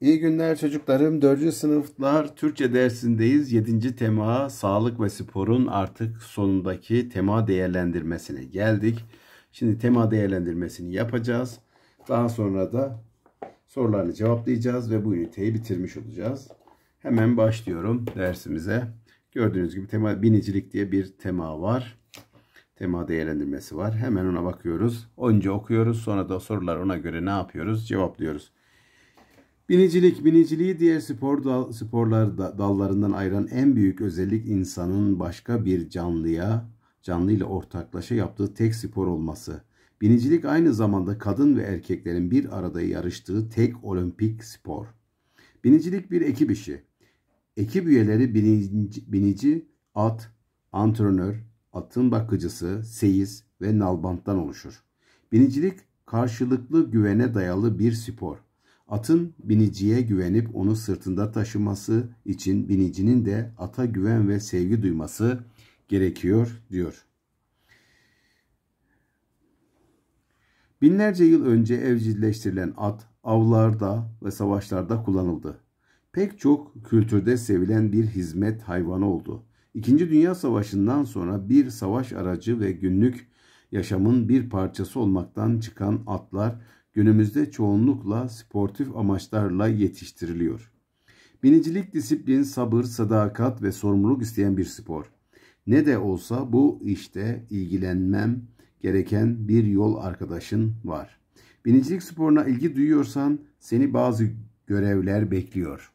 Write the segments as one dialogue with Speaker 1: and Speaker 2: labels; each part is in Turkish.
Speaker 1: İyi günler çocuklarım. 4. sınıflar Türkçe dersindeyiz. 7. tema sağlık ve sporun artık sonundaki tema değerlendirmesine geldik. Şimdi tema değerlendirmesini yapacağız. Daha sonra da sorularını cevaplayacağız ve bu üniteyi bitirmiş olacağız. Hemen başlıyorum dersimize. Gördüğünüz gibi tema binicilik diye bir tema var. Tema değerlendirmesi var. Hemen ona bakıyoruz. Önce okuyoruz sonra da sorular ona göre ne yapıyoruz? Cevaplıyoruz. Binicilik, biniciliği diğer spor dal, sporlar da, dallarından ayıran en büyük özellik insanın başka bir canlıya, canlıyla ortaklaşa yaptığı tek spor olması. Binicilik aynı zamanda kadın ve erkeklerin bir arada yarıştığı tek olimpik spor. Binicilik bir ekip işi. Ekip üyeleri binici, binici at, antrenör, atın bakıcısı, seyiz ve nalbanttan oluşur. Binicilik karşılıklı güvene dayalı bir spor. Atın biniciye güvenip onu sırtında taşıması için binicinin de ata güven ve sevgi duyması gerekiyor diyor. Binlerce yıl önce evcilleştirilen at avlarda ve savaşlarda kullanıldı. Pek çok kültürde sevilen bir hizmet hayvanı oldu. İkinci Dünya Savaşı'ndan sonra bir savaş aracı ve günlük yaşamın bir parçası olmaktan çıkan atlar günümüzde çoğunlukla sportif amaçlarla yetiştiriliyor. Binicilik disiplin, sabır, sadakat ve sorumluluk isteyen bir spor. Ne de olsa bu işte ilgilenmem gereken bir yol arkadaşın var. Binicilik sporuna ilgi duyuyorsan seni bazı görevler bekliyor.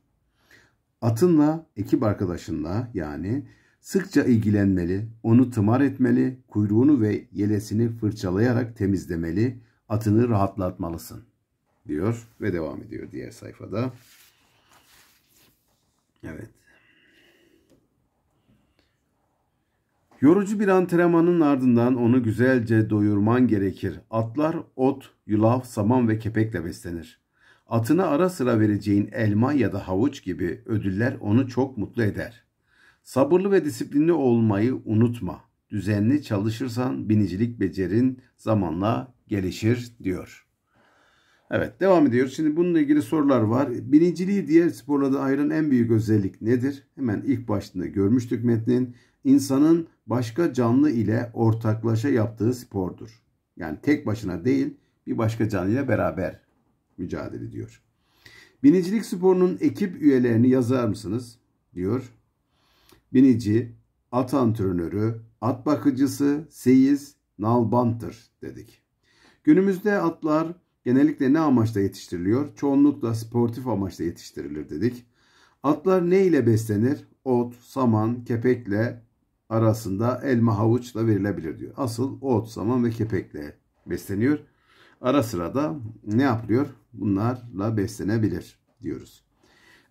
Speaker 1: Atınla, ekip arkadaşınla yani sıkça ilgilenmeli, onu tımar etmeli, kuyruğunu ve yelesini fırçalayarak temizlemeli, atını rahatlatmalısın diyor ve devam ediyor diğer sayfada. Evet. Yorucu bir antrenmanın ardından onu güzelce doyurman gerekir. Atlar ot, yulaf, saman ve kepekle beslenir. Atına ara sıra vereceğin elma ya da havuç gibi ödüller onu çok mutlu eder. Sabırlı ve disiplinli olmayı unutma düzenli çalışırsan binicilik becerin zamanla gelişir diyor. Evet devam ediyoruz. Şimdi bununla ilgili sorular var. Biniciliği diğer sporlarda ayıran en büyük özellik nedir? Hemen ilk başında görmüştük metnin. İnsanın başka canlı ile ortaklaşa yaptığı spordur. Yani tek başına değil bir başka canlı ile beraber mücadele diyor. Binicilik sporunun ekip üyelerini yazar mısınız? diyor. Binici, at antrenörü, at bakıcısı, seyiz, nalbanttır dedik. Günümüzde atlar genellikle ne amaçla yetiştiriliyor? Çoğunlukla sportif amaçla yetiştirilir dedik. Atlar ne ile beslenir? Ot, saman, kepekle arasında elma havuçla verilebilir diyor. Asıl ot, saman ve kepekle besleniyor. Ara sıra da ne yapılıyor? Bunlarla beslenebilir diyoruz.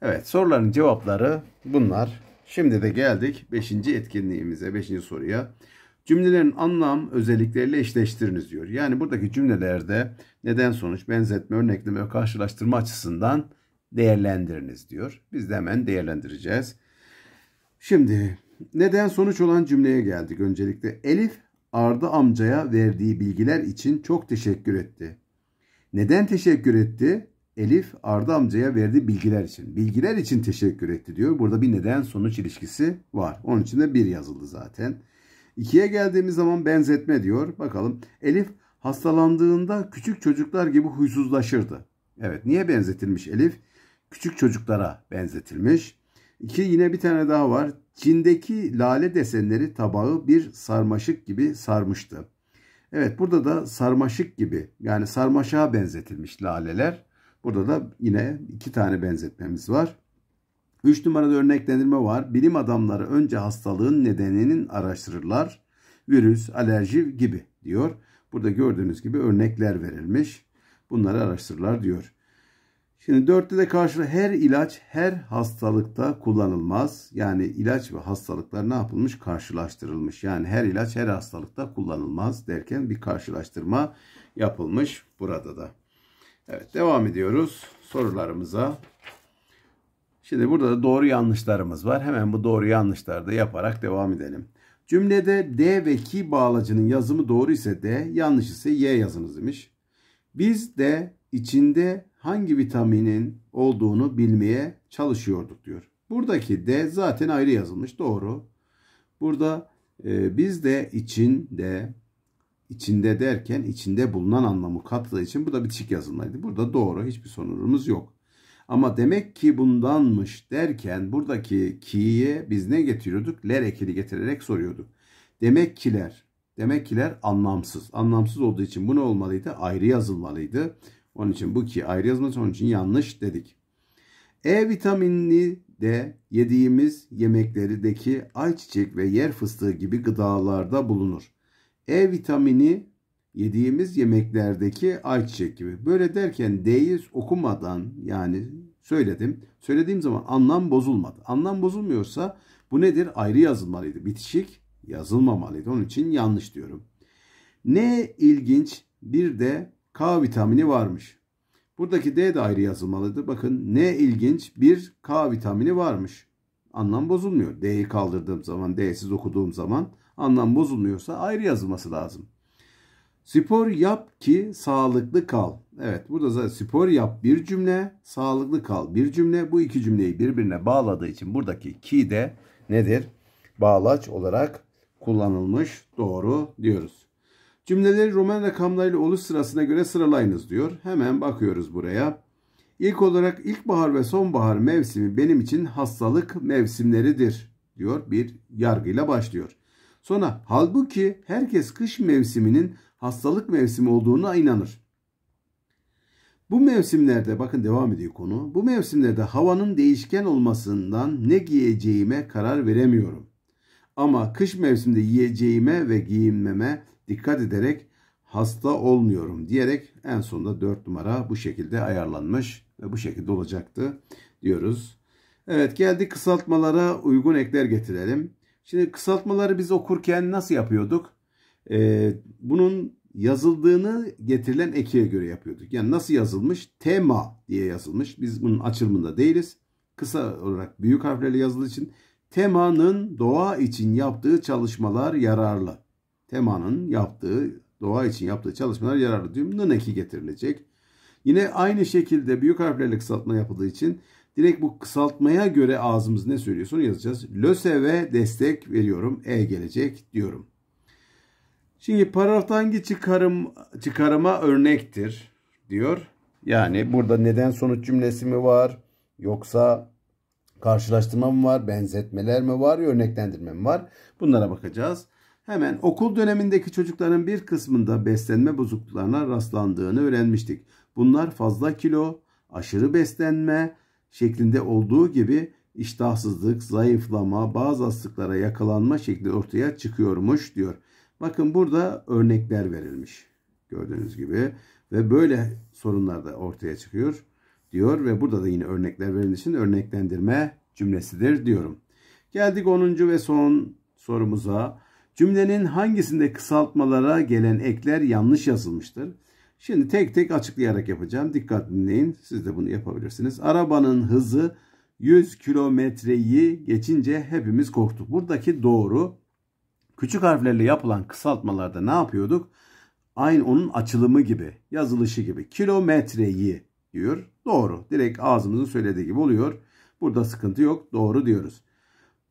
Speaker 1: Evet soruların cevapları bunlar. Şimdi de geldik 5. etkinliğimize, 5. soruya. Cümlelerin anlam özellikleriyle eşleştiriniz diyor. Yani buradaki cümlelerde neden sonuç, benzetme, örnekleme ve karşılaştırma açısından değerlendiriniz diyor. Biz de hemen değerlendireceğiz. Şimdi neden sonuç olan cümleye geldik. Öncelikle Elif Arda amcaya verdiği bilgiler için çok teşekkür etti. Neden teşekkür etti? Elif Arda amcaya verdiği bilgiler için. Bilgiler için teşekkür etti diyor. Burada bir neden sonuç ilişkisi var. Onun için de bir yazıldı zaten. İkiye geldiğimiz zaman benzetme diyor. Bakalım Elif hastalandığında küçük çocuklar gibi huysuzlaşırdı. Evet niye benzetilmiş Elif? Küçük çocuklara benzetilmiş. İki yine bir tane daha var. Çin'deki lale desenleri tabağı bir sarmaşık gibi sarmıştı. Evet burada da sarmaşık gibi yani sarmaşığa benzetilmiş laleler. Burada da yine iki tane benzetmemiz var. Üç numarada örneklendirme var. Bilim adamları önce hastalığın nedeninin araştırırlar. Virüs, alerji gibi diyor. Burada gördüğünüz gibi örnekler verilmiş. Bunları araştırırlar diyor. Şimdi dörtte de karşı her ilaç her hastalıkta kullanılmaz. Yani ilaç ve hastalıklar ne yapılmış? Karşılaştırılmış. Yani her ilaç her hastalıkta kullanılmaz derken bir karşılaştırma yapılmış burada da. Evet devam ediyoruz sorularımıza. Şimdi burada da doğru yanlışlarımız var. Hemen bu doğru yanlışları da yaparak devam edelim. Cümlede D ve ki bağlacının yazımı doğru ise D, yanlış ise Y yazınız demiş. Biz de içinde hangi vitaminin olduğunu bilmeye çalışıyorduk diyor. Buradaki D zaten ayrı yazılmış doğru. Burada e, biz de içinde içinde derken içinde bulunan anlamı katladığı için bu da bir bitişik yazılmaydı. Burada doğru hiçbir sorunumuz yok. Ama demek ki bundanmış derken buradaki ki'ye biz ne getiriyorduk? Ler ekini getirerek soruyorduk. Demek kiler. Demek kiler anlamsız. Anlamsız olduğu için bu ne olmalıydı? Ayrı yazılmalıydı. Onun için bu ki ayrı yazılması onun için yanlış dedik. E vitaminli de yediğimiz yemeklerdeki ayçiçek ve yer fıstığı gibi gıdalarda bulunur. E vitamini yediğimiz yemeklerdeki ayçiçek gibi. Böyle derken D'yi okumadan yani söyledim. Söylediğim zaman anlam bozulmadı. Anlam bozulmuyorsa bu nedir? Ayrı yazılmalıydı. Bitişik yazılmamalıydı. Onun için yanlış diyorum. Ne ilginç bir de K vitamini varmış. Buradaki D de ayrı yazılmalıydı. Bakın ne ilginç bir K vitamini varmış. Anlam bozulmuyor. D'yi kaldırdığım zaman, D'siz okuduğum zaman anlam bozulmuyorsa ayrı yazılması lazım. Spor yap ki sağlıklı kal. Evet burada zaten spor yap bir cümle, sağlıklı kal bir cümle. Bu iki cümleyi birbirine bağladığı için buradaki ki de nedir? Bağlaç olarak kullanılmış doğru diyoruz. Cümleleri Roman rakamlarıyla oluş sırasına göre sıralayınız diyor. Hemen bakıyoruz buraya. İlk olarak ilkbahar ve sonbahar mevsimi benim için hastalık mevsimleridir diyor. Bir yargıyla başlıyor. Sonra halbuki herkes kış mevsiminin hastalık mevsimi olduğuna inanır. Bu mevsimlerde bakın devam ediyor konu. Bu mevsimlerde havanın değişken olmasından ne giyeceğime karar veremiyorum. Ama kış mevsiminde yiyeceğime ve giyinmeme dikkat ederek hasta olmuyorum diyerek en sonunda 4 numara bu şekilde ayarlanmış ve bu şekilde olacaktı diyoruz. Evet geldi kısaltmalara uygun ekler getirelim. Şimdi kısaltmaları biz okurken nasıl yapıyorduk? Ee, bunun yazıldığını getirilen ekiye göre yapıyorduk. Yani nasıl yazılmış? Tema diye yazılmış. Biz bunun açılımında değiliz. Kısa olarak büyük harflerle yazıldığı için temanın doğa için yaptığı çalışmalar yararlı. Temanın yaptığı, doğa için yaptığı çalışmalar yararlı diyorum. Nın eki getirilecek. Yine aynı şekilde büyük harflerle kısaltma yapıldığı için Direkt bu kısaltmaya göre ağzımız ne söylüyorsa onu yazacağız. LÖSEV'e destek veriyorum. E gelecek diyorum. Şimdi hangi çıkarım, çıkarıma örnektir diyor. Yani burada neden sonuç cümlesi mi var? Yoksa karşılaştırma mı var? Benzetmeler mi var? Örneklendirme mi var? Bunlara bakacağız. Hemen okul dönemindeki çocukların bir kısmında beslenme bozukluklarına rastlandığını öğrenmiştik. Bunlar fazla kilo, aşırı beslenme, şeklinde olduğu gibi iştahsızlık, zayıflama, bazı hastalıklara yakalanma şekli ortaya çıkıyormuş diyor. Bakın burada örnekler verilmiş. Gördüğünüz gibi ve böyle sorunlar da ortaya çıkıyor diyor ve burada da yine örnekler verilmiş için örneklendirme cümlesidir diyorum. Geldik 10. ve son sorumuza. Cümlenin hangisinde kısaltmalara gelen ekler yanlış yazılmıştır? Şimdi tek tek açıklayarak yapacağım. Dikkat dinleyin. Siz de bunu yapabilirsiniz. Arabanın hızı 100 kilometreyi geçince hepimiz korktuk. Buradaki doğru küçük harflerle yapılan kısaltmalarda ne yapıyorduk? Aynı onun açılımı gibi, yazılışı gibi. Kilometreyi diyor. Doğru. Direkt ağzımızın söylediği gibi oluyor. Burada sıkıntı yok. Doğru diyoruz.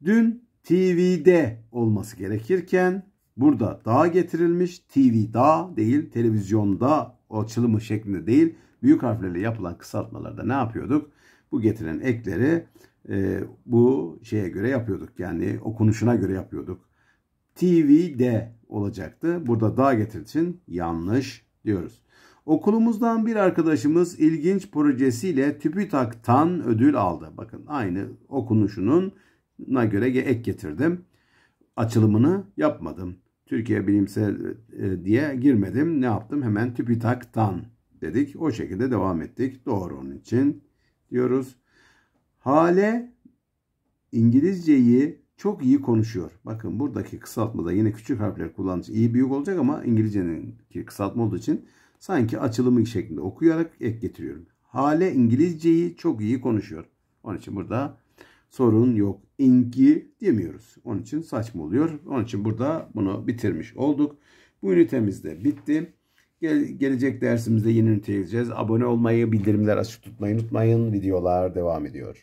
Speaker 1: Dün TV'de olması gerekirken Burada da getirilmiş. TV TV'da değil, televizyonda açılımı şeklinde değil. Büyük harflerle yapılan kısaltmalarda ne yapıyorduk? Bu getiren ekleri e, bu şeye göre yapıyorduk. Yani okunuşuna göre yapıyorduk. TV'de olacaktı. Burada da getirdiği yanlış diyoruz. Okulumuzdan bir arkadaşımız ilginç projesiyle TÜBİTAK'tan ödül aldı. Bakın aynı okunuşunun na göre ek getirdim açılımını yapmadım. Türkiye Bilimsel e, diye girmedim. Ne yaptım? Hemen TÜBİTAK'tan dedik. O şekilde devam ettik. Doğru onun için diyoruz. Hale İngilizceyi çok iyi konuşuyor. Bakın buradaki kısaltmada yine küçük harfler kullanmış. İyi büyük olacak ama İngilizcenin kısaltma olduğu için sanki açılımı şeklinde okuyarak ek getiriyorum. Hale İngilizceyi çok iyi konuşuyor. Onun için burada sorun yok. İngi demiyoruz. Onun için saçma oluyor. Onun için burada bunu bitirmiş olduk. Bu ünitemiz de bitti. Gel, gelecek dersimizde yeni üniteye gideceğiz. Abone olmayı, bildirimler açık tutmayı unutmayın. Videolar devam ediyor.